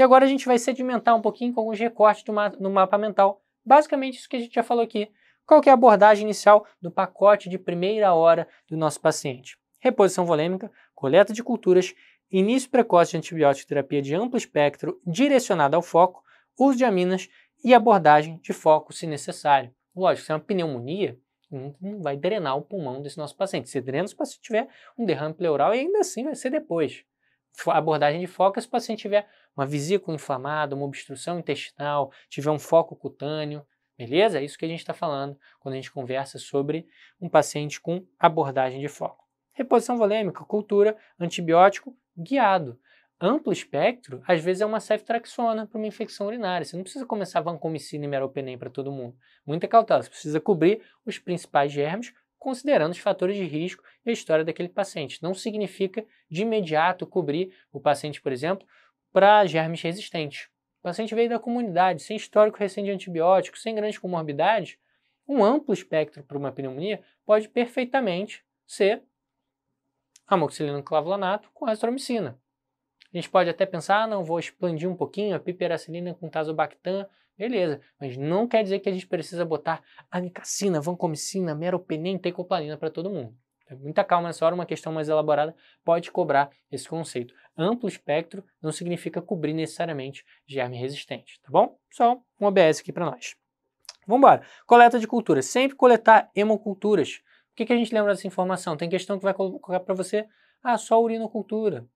E agora a gente vai sedimentar um pouquinho com os recortes ma no mapa mental. Basicamente isso que a gente já falou aqui. Qual é a abordagem inicial do pacote de primeira hora do nosso paciente? Reposição volêmica, coleta de culturas, início precoce de antibiótico terapia de amplo espectro direcionada ao foco, uso de aminas e abordagem de foco se necessário. Lógico, se é uma pneumonia, não vai drenar o pulmão desse nosso paciente. Se drena se tiver um derrame pleural e ainda assim vai ser depois abordagem de foco é se o paciente tiver uma vesícula inflamada, uma obstrução intestinal, tiver um foco cutâneo, beleza? É isso que a gente está falando quando a gente conversa sobre um paciente com abordagem de foco. Reposição volêmica, cultura, antibiótico guiado. Amplo espectro, às vezes é uma ceftraxona para uma infecção urinária. Você não precisa começar vancomicina e meropenem para todo mundo. Muita cautela, você precisa cobrir os principais germes considerando os fatores de risco e a história daquele paciente. Não significa de imediato cobrir o paciente, por exemplo, para germes resistentes. O paciente veio da comunidade, sem histórico recente de antibióticos, sem grandes comorbidades. Um amplo espectro para uma pneumonia pode perfeitamente ser amoxicilina clavulanato com azitromicina. A gente pode até pensar, ah, não, vou expandir um pouquinho a piperacilina com tazobactam, beleza. Mas não quer dizer que a gente precisa botar amicacina, vancomicina, meropenem, tecoplanina para todo mundo. Então, muita calma nessa hora, uma questão mais elaborada pode cobrar esse conceito. Amplo espectro não significa cobrir necessariamente germe resistente, tá bom? Só um OBS aqui para nós. Vamos embora. Coleta de culturas. Sempre coletar hemoculturas. O que, que a gente lembra dessa informação? Tem questão que vai colocar para você, ah, só urinocultura.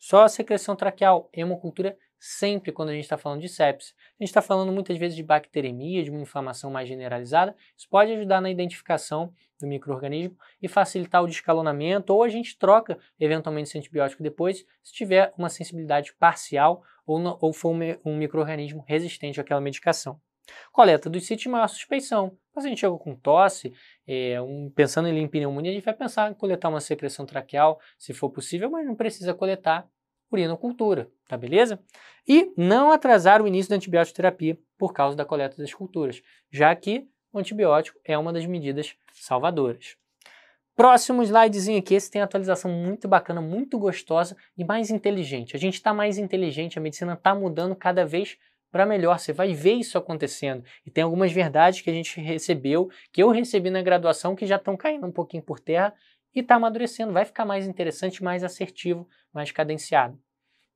Só a secreção traqueal, hemocultura, sempre quando a gente está falando de sepsis. A gente está falando muitas vezes de bacteremia, de uma inflamação mais generalizada. Isso pode ajudar na identificação do microorganismo e facilitar o descalonamento, ou a gente troca eventualmente esse antibiótico depois, se tiver uma sensibilidade parcial ou, no, ou for um, um microorganismo resistente àquela medicação. Coleta dos sítios maior suspeição. O paciente chega com tosse, é, um, pensando em pneumonia, a gente vai pensar em coletar uma secreção traqueal, se for possível, mas não precisa coletar urinocultura, tá beleza? E não atrasar o início da antibiótico terapia por causa da coleta das culturas, já que o antibiótico é uma das medidas salvadoras. Próximo slidezinho aqui, esse tem atualização muito bacana, muito gostosa e mais inteligente. A gente está mais inteligente, a medicina está mudando cada vez mais para melhor. Você vai ver isso acontecendo. E tem algumas verdades que a gente recebeu, que eu recebi na graduação, que já estão caindo um pouquinho por terra e está amadurecendo. Vai ficar mais interessante, mais assertivo, mais cadenciado.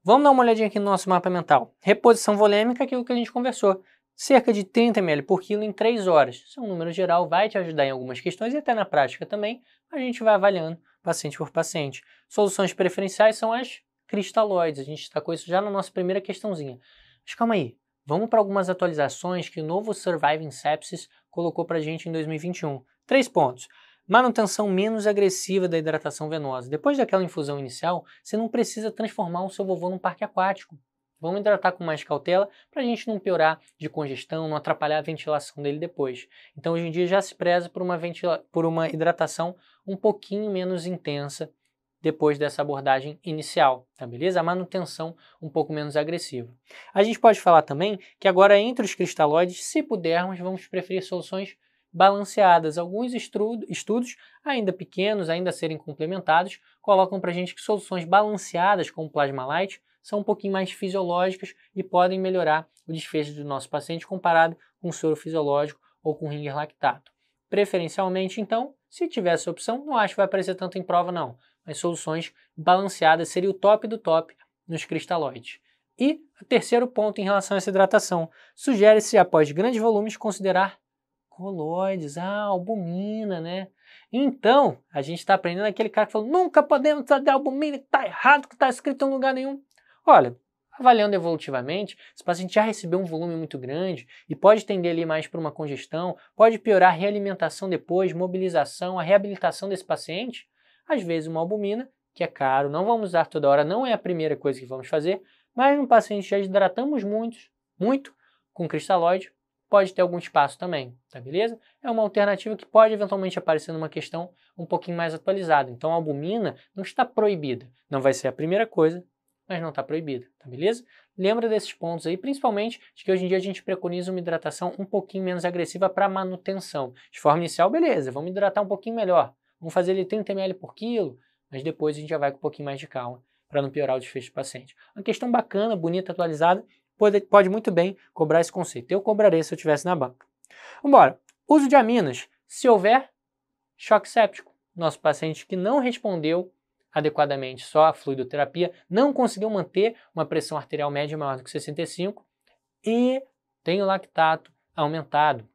Vamos dar uma olhadinha aqui no nosso mapa mental. Reposição volêmica, que é o que a gente conversou. Cerca de 30 ml por quilo em 3 horas. Isso é um número geral, vai te ajudar em algumas questões e até na prática também. A gente vai avaliando paciente por paciente. Soluções preferenciais são as cristaloides. A gente destacou isso já na nossa primeira questãozinha. Mas calma aí, Vamos para algumas atualizações que o novo Surviving Sepsis colocou para a gente em 2021. Três pontos. Manutenção menos agressiva da hidratação venosa. Depois daquela infusão inicial, você não precisa transformar o seu vovô num parque aquático. Vamos hidratar com mais cautela para a gente não piorar de congestão, não atrapalhar a ventilação dele depois. Então, hoje em dia já se preza por uma, por uma hidratação um pouquinho menos intensa depois dessa abordagem inicial, tá beleza? A manutenção um pouco menos agressiva. A gente pode falar também que agora entre os cristaloides, se pudermos, vamos preferir soluções balanceadas. Alguns estudos, ainda pequenos, ainda a serem complementados, colocam para a gente que soluções balanceadas como plasma light são um pouquinho mais fisiológicas e podem melhorar o desfecho do nosso paciente comparado com soro fisiológico ou com ringer lactato. Preferencialmente, então, se tiver essa opção, não acho que vai aparecer tanto em prova, não as soluções balanceadas seria o top do top nos cristaloides. E o terceiro ponto em relação a essa hidratação, sugere-se após grandes volumes considerar coloides, ah, albumina, né? Então, a gente está aprendendo aquele cara que falou, nunca podemos usar albumina, que está errado, que está escrito em lugar nenhum. Olha, avaliando evolutivamente, se o paciente já recebeu um volume muito grande e pode tender ali mais para uma congestão, pode piorar a realimentação depois, mobilização, a reabilitação desse paciente, às vezes, uma albumina, que é caro, não vamos usar toda hora, não é a primeira coisa que vamos fazer, mas no paciente já hidratamos muito, muito com cristalóide, pode ter algum espaço também, tá beleza? É uma alternativa que pode eventualmente aparecer numa questão um pouquinho mais atualizada. Então, a albumina não está proibida, não vai ser a primeira coisa, mas não está proibida, tá beleza? Lembra desses pontos aí, principalmente de que hoje em dia a gente preconiza uma hidratação um pouquinho menos agressiva para manutenção. De forma inicial, beleza, vamos hidratar um pouquinho melhor. Vamos fazer ele 30 ml por quilo, mas depois a gente já vai com um pouquinho mais de calma para não piorar o desfecho do paciente. Uma questão bacana, bonita, atualizada, pode, pode muito bem cobrar esse conceito. Eu cobraria se eu estivesse na banca. Vamos embora. Uso de aminas. Se houver choque séptico, nosso paciente que não respondeu adequadamente só a fluidoterapia, não conseguiu manter uma pressão arterial média maior do que 65 e tem o lactato aumentado.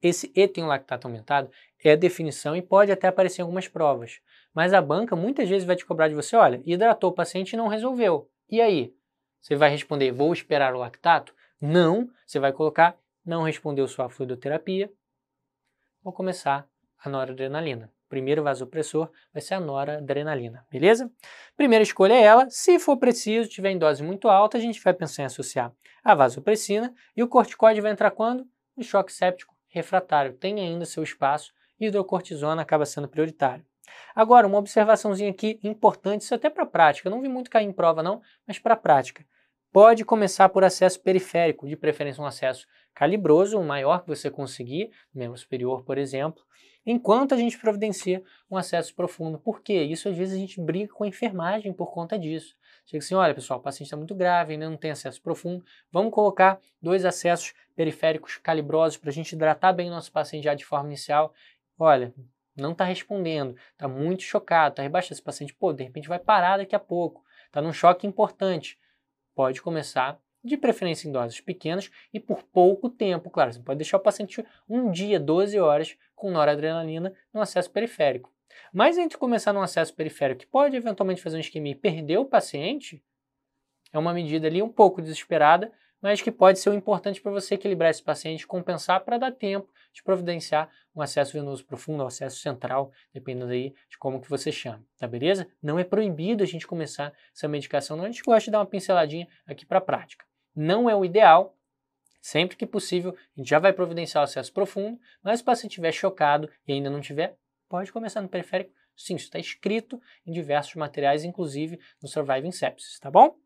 Esse e tem o lactato aumentado, é a definição e pode até aparecer em algumas provas. Mas a banca muitas vezes vai te cobrar de você, olha, hidratou o paciente e não resolveu. E aí? Você vai responder, vou esperar o lactato? Não, você vai colocar, não respondeu sua fluidoterapia, vou começar a noradrenalina. Primeiro vasopressor vai ser a noradrenalina, beleza? Primeira escolha é ela. Se for preciso, tiver em dose muito alta, a gente vai pensar em associar a vasopressina e o corticoide vai entrar quando? No choque séptico refratário. Tem ainda seu espaço hidrocortisona acaba sendo prioritário. Agora, uma observaçãozinha aqui importante, isso é até para a prática, não vi muito cair em prova não, mas para a prática. Pode começar por acesso periférico, de preferência um acesso calibroso, o maior que você conseguir, membro superior, por exemplo, enquanto a gente providencia um acesso profundo. Por quê? Isso às vezes a gente briga com a enfermagem por conta disso. Chega assim, olha pessoal, o paciente está muito grave, ainda não tem acesso profundo, vamos colocar dois acessos periféricos calibrosos para a gente hidratar bem o nosso paciente já de forma inicial olha, não está respondendo, está muito chocado, está rebaixado. Esse paciente, pô, de repente vai parar daqui a pouco, está num choque importante. Pode começar, de preferência em doses pequenas e por pouco tempo, claro. Você pode deixar o paciente um dia, 12 horas, com noradrenalina no acesso periférico. Mas entre começar num acesso periférico, que pode eventualmente fazer uma isquemia e perder o paciente, é uma medida ali um pouco desesperada, mas que pode ser importante para você equilibrar esse paciente, compensar para dar tempo te providenciar um acesso venoso profundo, um acesso central, dependendo aí de como que você chama, tá beleza? Não é proibido a gente começar essa medicação, não. A gente gosta de dar uma pinceladinha aqui para a prática. Não é o ideal, sempre que possível, a gente já vai providenciar o acesso profundo, mas se o paciente estiver chocado e ainda não tiver, pode começar no periférico, sim, isso está escrito em diversos materiais, inclusive no Surviving Sepsis, tá bom?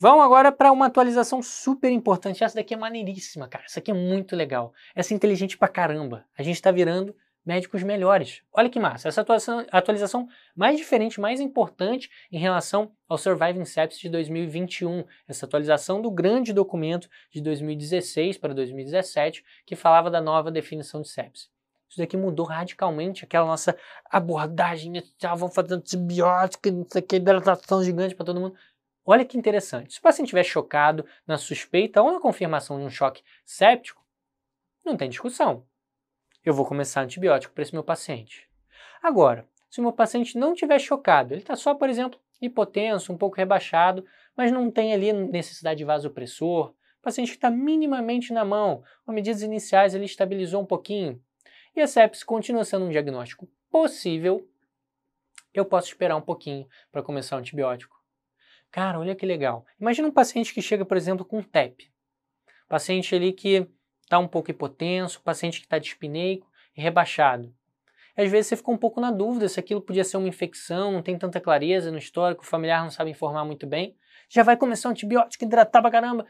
Vamos agora para uma atualização super importante. Essa daqui é maneiríssima, cara. Essa aqui é muito legal. Essa é inteligente pra caramba. A gente está virando médicos melhores. Olha que massa. Essa atualização, atualização mais diferente, mais importante em relação ao Surviving Sepsis de 2021. Essa atualização do grande documento de 2016 para 2017 que falava da nova definição de sepsis. Isso daqui mudou radicalmente aquela nossa abordagem inicial, né? ah, vamos fazer e não sei o que, hidratação gigante para todo mundo. Olha que interessante. Se o paciente estiver chocado na suspeita ou na confirmação de um choque séptico, não tem discussão. Eu vou começar antibiótico para esse meu paciente. Agora, se o meu paciente não estiver chocado, ele está só, por exemplo, hipotenso, um pouco rebaixado, mas não tem ali necessidade de vasopressor, paciente que está minimamente na mão, com medidas iniciais ele estabilizou um pouquinho, e a sepsis continua sendo um diagnóstico possível, eu posso esperar um pouquinho para começar o antibiótico. Cara, olha que legal. Imagina um paciente que chega, por exemplo, com TEP. Paciente ali que está um pouco hipotenso, paciente que está dispineico e rebaixado. às vezes você fica um pouco na dúvida se aquilo podia ser uma infecção, não tem tanta clareza no histórico, o familiar não sabe informar muito bem. Já vai começar um antibiótico, hidratar pra caramba.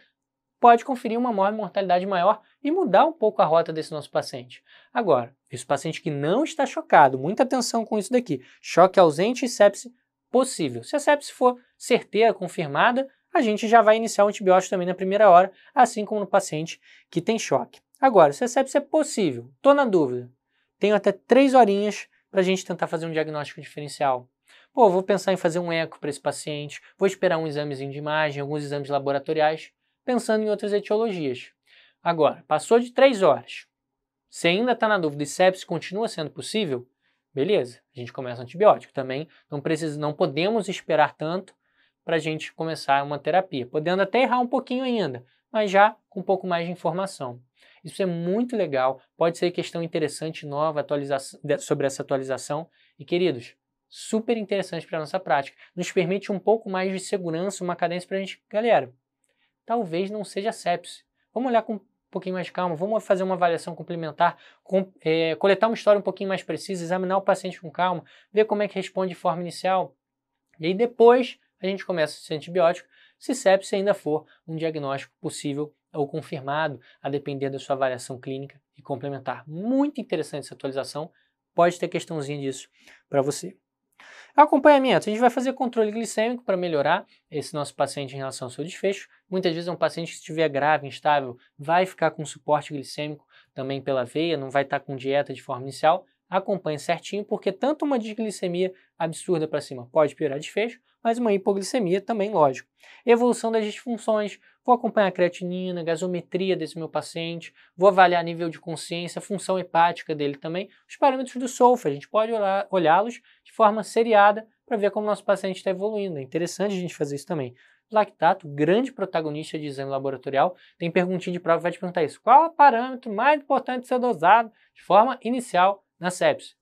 Pode conferir uma mortalidade maior e mudar um pouco a rota desse nosso paciente. Agora, esse paciente que não está chocado, muita atenção com isso daqui. Choque ausente e sepse possível. Se a sepse for certeira, confirmada, a gente já vai iniciar o antibiótico também na primeira hora, assim como no paciente que tem choque. Agora, se a sepse é possível, estou na dúvida, tenho até três horinhas para a gente tentar fazer um diagnóstico diferencial. Pô, vou pensar em fazer um eco para esse paciente, vou esperar um examezinho de imagem, alguns exames laboratoriais, pensando em outras etiologias. Agora, passou de três horas, se ainda está na dúvida e sepse continua sendo possível, Beleza, a gente começa antibiótico também. Não precisa, não podemos esperar tanto para a gente começar uma terapia, podendo até errar um pouquinho ainda, mas já com um pouco mais de informação. Isso é muito legal, pode ser questão interessante, nova sobre essa atualização. E queridos, super interessante para a nossa prática. Nos permite um pouco mais de segurança, uma cadência para a gente. Galera, talvez não seja sepsis. Vamos olhar com um pouquinho mais calmo, vamos fazer uma avaliação complementar, com, é, coletar uma história um pouquinho mais precisa, examinar o paciente com calma, ver como é que responde de forma inicial. E aí depois a gente começa esse antibiótico, se sepse ainda for um diagnóstico possível ou confirmado, a depender da sua avaliação clínica e complementar. Muito interessante essa atualização, pode ter questãozinha disso para você. Acompanhamento. A gente vai fazer controle glicêmico para melhorar esse nosso paciente em relação ao seu desfecho. Muitas vezes é um paciente que estiver grave, instável, vai ficar com suporte glicêmico também pela veia, não vai estar tá com dieta de forma inicial. Acompanhe certinho, porque tanto uma desglicemia absurda para cima pode piorar desfecho, mas uma hipoglicemia também, lógico. Evolução das disfunções, vou acompanhar a creatinina, gasometria desse meu paciente, vou avaliar nível de consciência, função hepática dele também, os parâmetros do SOFA, a gente pode olhá-los de forma seriada para ver como o nosso paciente está evoluindo. É interessante a gente fazer isso também. Lactato, grande protagonista de exame laboratorial, tem perguntinha de prova, vai te perguntar isso. Qual é o parâmetro mais importante ser dosado de forma inicial na sepse?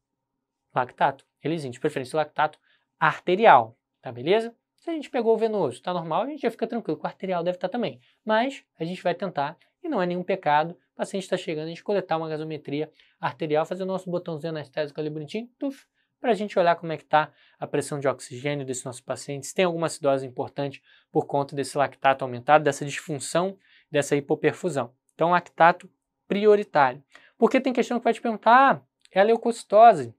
Lactato, elisinho, de preferência lactato arterial tá beleza? Se a gente pegou o venoso, está normal, a gente já fica tranquilo, o arterial deve estar tá também. Mas a gente vai tentar e não é nenhum pecado. O paciente está chegando, a gente coletar uma gasometria arterial, fazer o nosso botãozinho anestésico ali bonitinho, tuf, para a gente olhar como é que está a pressão de oxigênio desse nosso paciente, se tem alguma acidose importante por conta desse lactato aumentado, dessa disfunção, dessa hipoperfusão. Então, lactato prioritário. Porque tem questão que vai te perguntar, ah, é a leucocitose,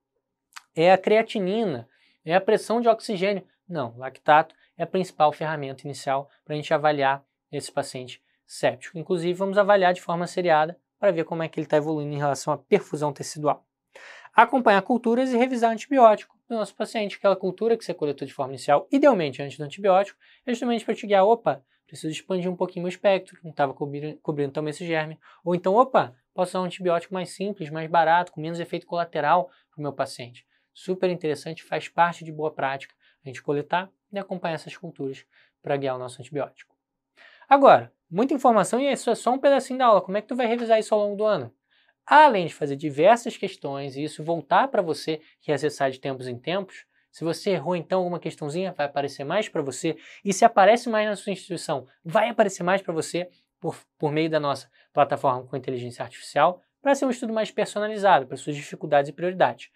é a creatinina, é a pressão de oxigênio. Não, lactato é a principal ferramenta inicial para a gente avaliar esse paciente séptico. Inclusive, vamos avaliar de forma seriada para ver como é que ele está evoluindo em relação à perfusão tecidual. Acompanhar culturas e revisar antibiótico do nosso paciente. Aquela cultura que você coletou de forma inicial, idealmente antes do antibiótico, é justamente para te guiar, opa, preciso expandir um pouquinho o espectro, não estava cobrindo, cobrindo tão esse germe. Ou então, opa, posso usar um antibiótico mais simples, mais barato, com menos efeito colateral para o meu paciente. Super interessante, faz parte de boa prática a gente coletar e acompanhar essas culturas para guiar o nosso antibiótico. Agora, muita informação e isso é só um pedacinho da aula. Como é que tu vai revisar isso ao longo do ano? Além de fazer diversas questões e isso voltar para você reacessar de tempos em tempos, se você errou então alguma questãozinha, vai aparecer mais para você. E se aparece mais na sua instituição, vai aparecer mais para você por, por meio da nossa plataforma com inteligência artificial para ser um estudo mais personalizado para suas dificuldades e prioridades.